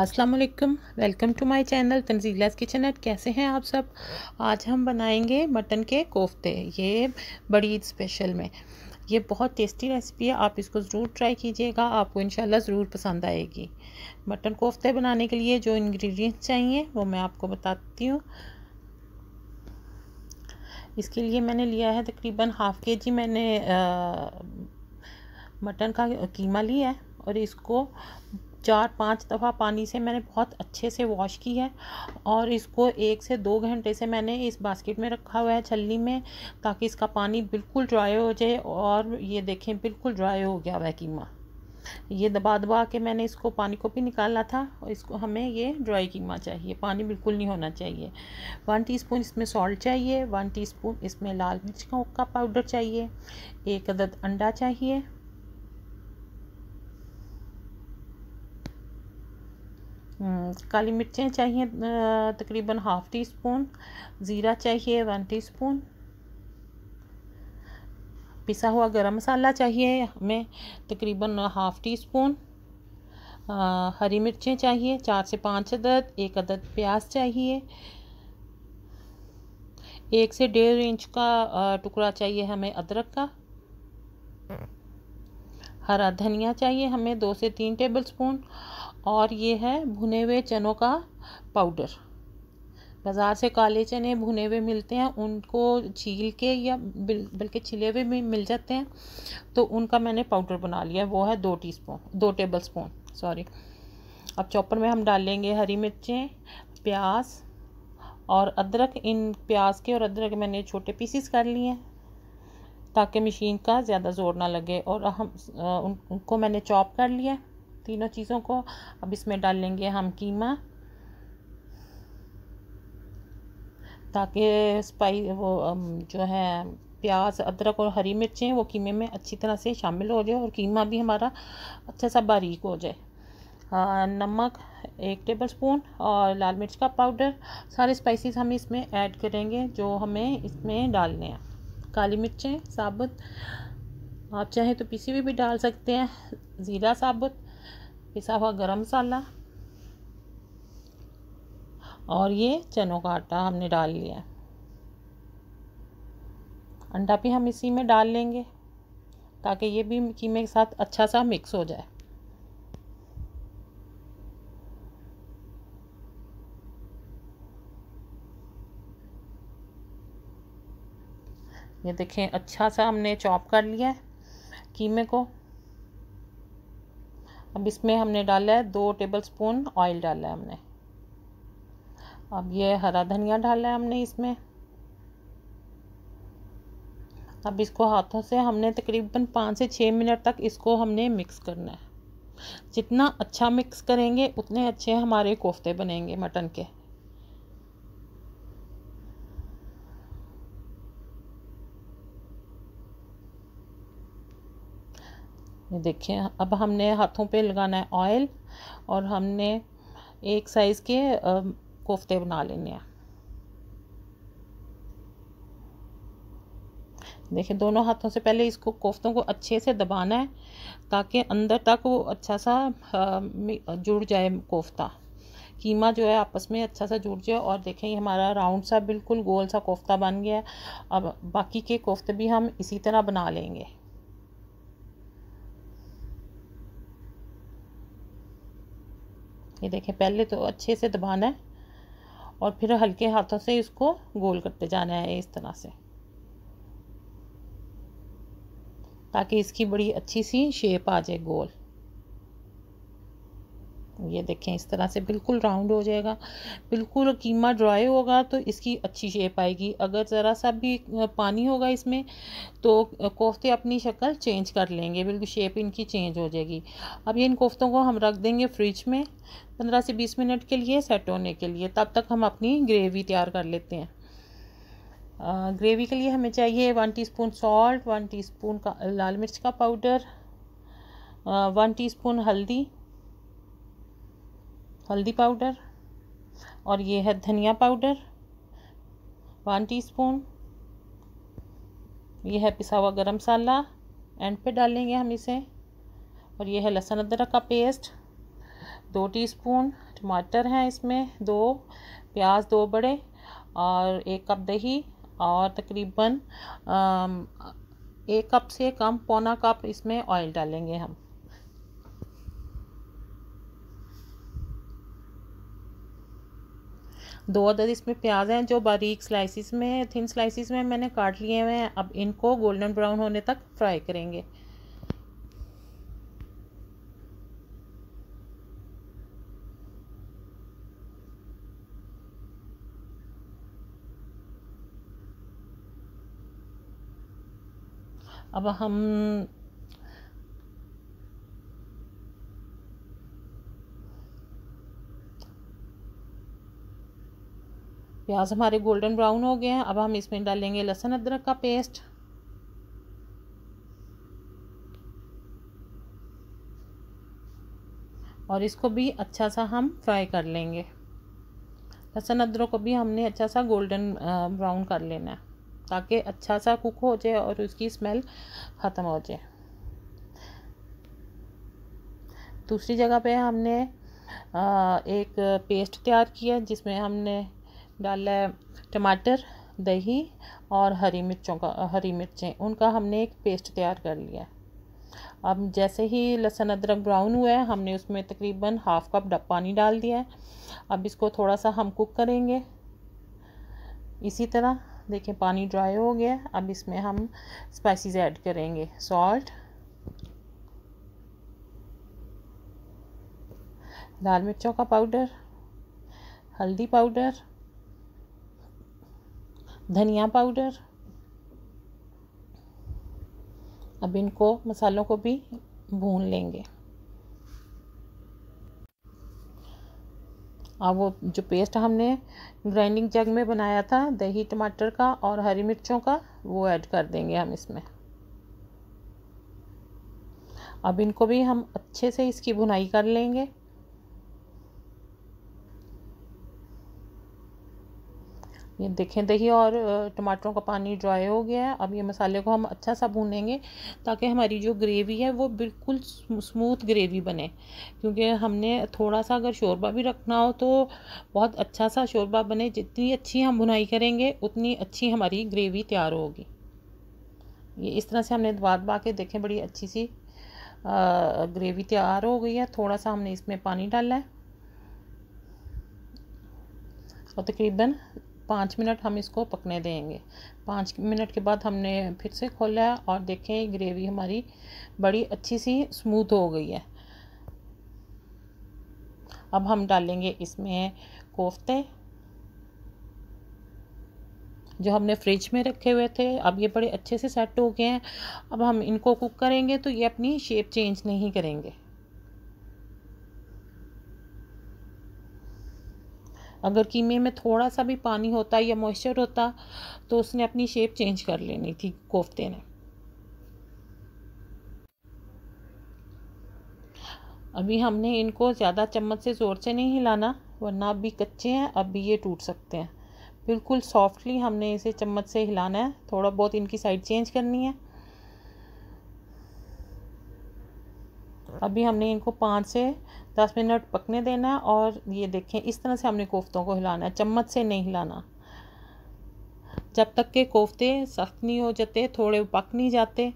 अस्सलाम वालेकुम welcome to my channel Tanzeela's kitchen एट कैसे हैं आप सब आज हम बनाएंगे मटन के कोफ्ते ये बड़ी ईद स्पेशल में ये बहुत टेस्टी रेसिपी है आप इसको ज़रूर ट्राई कीजिएगा आपको इंशाल्लाह ज़रूर पसंद आएगी मटन कोफ्ते बनाने के लिए जो इंग्रेडिएंट्स चाहिए वो मैं आपको बताती हूँ इसके लिए मैंने लिया है तकरीबन हाफ़ के जी मैंने मटन का कीमा लिया है और इसको चार पांच दफ़ा पानी से मैंने बहुत अच्छे से वॉश की है और इसको एक से दो घंटे से मैंने इस बास्केट में रखा हुआ है छलनी में ताकि इसका पानी बिल्कुल ड्राई हो जाए और ये देखें बिल्कुल ड्राई हो गया वह कीमा ये दबा दबा के मैंने इसको पानी को भी निकाला था और इसको हमें ये ड्राई कीमा चाहिए पानी बिल्कुल नहीं होना चाहिए वन टीस्पून इसमें सॉल्ट चाहिए वन टीस्पून इसमें लाल मिर्च का पाउडर चाहिए एक अदद अंडा चाहिए हम्म, काली मिर्चें चाहिए तकरीबन हाफ़ टी स्पून ज़ीरा चाहिए वन टी स्पून पिसा हुआ गरम मसाला चाहिए हमें तकरीबन हाफ़ टी स्पून हरी मिर्चें चाहिए चार से पाँच अदद एक अदद प्याज चाहिए एक से डेढ़ इंच का टुकड़ा चाहिए हमें अदरक का हरा धनिया चाहिए हमें दो से तीन टेबल स्पून और ये है भुने हुए चनों का पाउडर बाज़ार से काले चने भुने हुए मिलते हैं उनको छील के या बल्कि छिले हुए भी मिल जाते हैं तो उनका मैंने पाउडर बना लिया वो है दो टीस्पून दो टेबल स्पून सॉरी अब चॉपर में हम डालेंगे हरी मिर्चें प्याज और अदरक इन प्याज के और अदरक मैंने छोटे पीसीस कर लिए हैं ताकि मशीन का ज़्यादा ज़ोर ना लगे और हम उनको मैंने चॉप कर लिया तीनों चीज़ों को अब इसमें डाल लेंगे हम कीमा ताकि स्पाई वो जो है प्याज अदरक और हरी मिर्चें वो कीमे में अच्छी तरह से शामिल हो जाए और कीमा भी हमारा अच्छा सा बारीक हो जाए नमक एक टेबल स्पून और लाल मिर्च का पाउडर सारे स्पाइसेस हम इसमें ऐड करेंगे जो हमें इसमें डालने हैं काली मिर्चें साबुत आप चाहें तो पीसी हुई भी, भी डाल सकते हैं ज़ीरा साबुत पिसा हुआ गरम मसाला और ये चनों का आटा हमने डाल लिया अंडा भी हम इसी में डाल लेंगे ताकि ये भी कीमे के साथ अच्छा सा मिक्स हो जाए ये देखें अच्छा सा हमने चॉप कर लिया है कीमे को अब इसमें हमने डाला है दो टेबल स्पून ऑयल डाला है हमने अब ये हरा धनिया डाला है हमने इसमें अब इसको हाथों से हमने तकरीबन पाँच से छः मिनट तक इसको हमने मिक्स करना है जितना अच्छा मिक्स करेंगे उतने अच्छे हमारे कोफ्ते बनेंगे मटन के ये देखिए अब हमने हाथों पे लगाना है ऑयल और हमने एक साइज़ के कोफ्ते बना लेने हैं देखिए दोनों हाथों से पहले इसको कोफ्तों को अच्छे से दबाना है ताकि अंदर तक वो अच्छा सा जुड़ जाए कोफ्ता कीमा जो है आपस में अच्छा सा जुड़ जाए और देखें ये हमारा राउंड सा बिल्कुल गोल सा कोफ्ता बन गया है अब बाकी के कोफ्ते भी हम इसी तरह बना लेंगे ये देखें पहले तो अच्छे से दबाना है और फिर हल्के हाथों से इसको गोल करते जाना है इस तरह से ताकि इसकी बड़ी अच्छी सी शेप आ जाए गोल ये देखें इस तरह से बिल्कुल राउंड हो जाएगा बिल्कुल कीमा ड्राई होगा तो इसकी अच्छी शेप आएगी अगर ज़रा सा भी पानी होगा इसमें तो कोफ्ते अपनी शक्ल चेंज कर लेंगे बिल्कुल शेप इनकी चेंज हो जाएगी अब ये इन कोफ्तों को हम रख देंगे फ्रिज में पंद्रह से बीस मिनट के लिए सेट होने के लिए तब तक हम अपनी ग्रेवी तैयार कर लेते हैं ग्रेवी के लिए हमें चाहिए one teaspoon salt one spoon का लाल मिर्च का पाउडर वन स्पून हल्दी हल्दी पाउडर और ये है धनिया पाउडर वन टीस्पून ये है पिसा हुआ गर्म मसाला एंड पे डालेंगे हम इसे और ये है लहसुन अदरक का पेस्ट दो टीस्पून टमाटर हैं इसमें दो प्याज दो बड़े और एक कप दही और तकरीबन एक कप से कम पौना कप इसमें ऑयल डालेंगे हम दो अदद इसमें प्याज हैं जो बारीक स्लाइसिस में है थिन स्लाइसिस में मैंने काट लिए हुए हैं अब इनको गोल्डन ब्राउन होने तक फ्राई करेंगे अब हम प्याज हमारे गोल्डन ब्राउन हो गए हैं अब हम इसमें डालेंगे लहसुन अदरक का पेस्ट और इसको भी अच्छा सा हम फ्राई कर लेंगे लहसुन अदरक को भी हमने अच्छा सा गोल्डन ब्राउन कर लेना है ताकि अच्छा सा कुक हो जाए और उसकी स्मेल ख़त्म हो जाए दूसरी जगह पे हमने एक पेस्ट तैयार किया जिसमें हमने डाला है टमाटर दही और हरी मिर्चों का हरी मिर्चें उनका हमने एक पेस्ट तैयार कर लिया है अब जैसे ही लहसुन अदरक ब्राउन हुआ है हमने उसमें तकरीबन हाफ़ कप पानी डाल दिया है अब इसको थोड़ा सा हम कुक करेंगे इसी तरह देखें पानी ड्राई हो गया अब इसमें हम स्पाइसेस ऐड करेंगे सॉल्ट लाल मिर्चों का पाउडर हल्दी पाउडर धनिया पाउडर अब इनको मसालों को भी भून लेंगे और वो जो पेस्ट हमने ग्राइंडिंग जग में बनाया था दही टमाटर का और हरी मिर्चों का वो ऐड कर देंगे हम इसमें अब इनको भी हम अच्छे से इसकी भुनाई कर लेंगे ये देखें दही और टमाटरों का पानी ड्राई हो गया है अब ये मसाले को हम अच्छा सा भूनेंगे ताकि हमारी जो ग्रेवी है वो बिल्कुल स्मूथ ग्रेवी बने क्योंकि हमने थोड़ा सा अगर शोरबा भी रखना हो तो बहुत अच्छा सा शोरबा बने जितनी अच्छी हम भुनाई करेंगे उतनी अच्छी हमारी ग्रेवी तैयार होगी ये इस तरह से हमने दबा दबा के देखें बड़ी अच्छी सी आ, ग्रेवी तैयार हो गई है थोड़ा सा हमने इसमें पानी डाला है और तो तकरीबन पाँच मिनट हम इसको पकने देंगे पाँच मिनट के बाद हमने फिर से खोला और देखें ग्रेवी हमारी बड़ी अच्छी सी स्मूथ हो गई है अब हम डालेंगे इसमें कोफ्ते जो हमने फ्रिज में रखे हुए थे अब ये बड़े अच्छे से सेट हो गए हैं अब हम इनको कुक करेंगे तो ये अपनी शेप चेंज नहीं करेंगे अगर कीमे में थोड़ा सा भी पानी होता या मॉइस्चर होता तो उसने अपनी शेप चेंज कर लेनी थी कोफ्ते ने अभी हमने इनको ज़्यादा चम्मच से ज़ोर से नहीं हिलाना वरना अभी कच्चे हैं अभी ये टूट सकते हैं बिल्कुल सॉफ्टली हमने इसे चम्मच से हिलाना है थोड़ा बहुत इनकी साइड चेंज करनी है अभी हमने इनको पाँच से दस मिनट पकने देना है और ये देखें इस तरह से हमने कोफ्तों को हिलाना है चम्मच से नहीं हिलाना जब तक के कोफ्ते सख्त नहीं हो जाते थोड़े पक नहीं जाते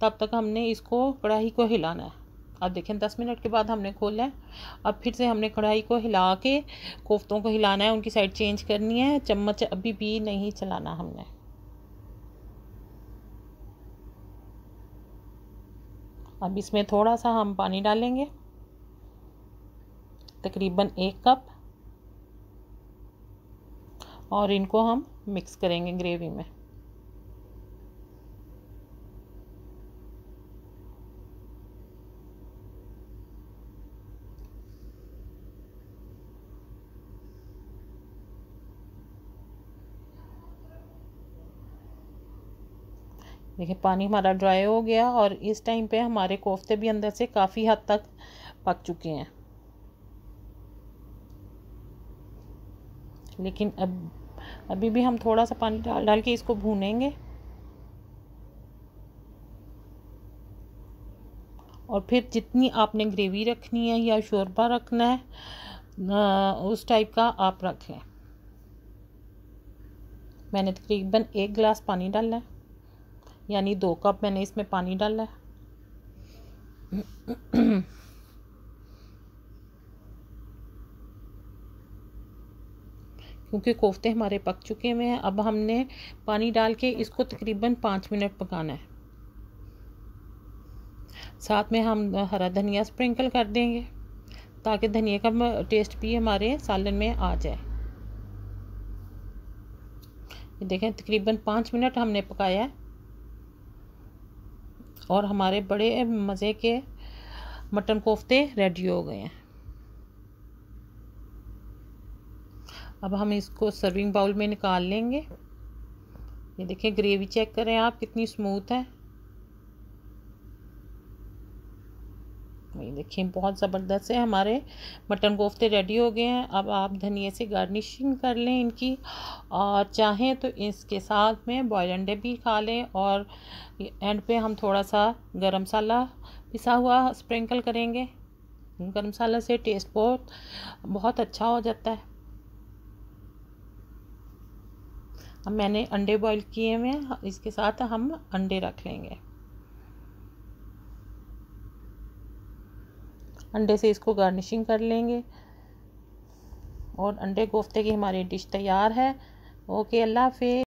तब तक हमने इसको कढ़ाई को हिलाना है अब देखें दस मिनट के बाद हमने खोला है अब फिर से हमने कढ़ाई को हिला के कोफ्तों को हिलाना है उनकी साइड चेंज करनी है चम्मच अभी भी नहीं चलाना हमने अब इसमें थोड़ा सा हम पानी डालेंगे तकरीबन एक कप और इनको हम मिक्स करेंगे ग्रेवी में देखिए पानी हमारा ड्राई हो गया और इस टाइम पे हमारे कोफ्ते भी अंदर से काफ़ी हद तक पक चुके हैं लेकिन अब अभी भी हम थोड़ा सा पानी डाल डाल के इसको भूनेंगे और फिर जितनी आपने ग्रेवी रखनी है या शोरबा रखना है आ, उस टाइप का आप रखें मैंने तकरीबन एक गिलास पानी डालना है यानी दो कप मैंने इसमें पानी डाला है क्योंकि कोफ्ते हमारे पक चुके हुए हैं अब हमने पानी डाल के इसको तकरीबन पाँच मिनट पकाना है साथ में हम हरा धनिया स्प्रिंकल कर देंगे ताकि धनिया का टेस्ट भी हमारे सालन में आ जाए ये देखें तकरीबन पाँच मिनट हमने पकाया है और हमारे बड़े मज़े के मटन कोफ्ते रेडी हो गए हैं अब हम इसको सर्विंग बाउल में निकाल लेंगे ये देखिए ग्रेवी चेक करें आप कितनी स्मूथ है ये देखिए बहुत ज़बरदस्त है हमारे मटन कोफ्ते रेडी हो गए हैं अब आप धनिए से गार्निशिंग कर लें इनकी और चाहें तो इसके साथ में बॉयल अंडे भी खा लें और एंड पे हम थोड़ा सा गरम मसाला पिसा हुआ स्प्रिंकल करेंगे गरम मसाला से टेस्ट बहुत बहुत अच्छा हो जाता है अब मैंने अंडे बॉईल किए हुए हैं इसके साथ हम अंडे रख लेंगे अंडे से इसको गार्निशिंग कर लेंगे और अंडे कोफ्ते की हमारी डिश तैयार है ओके अल्लाह हाफि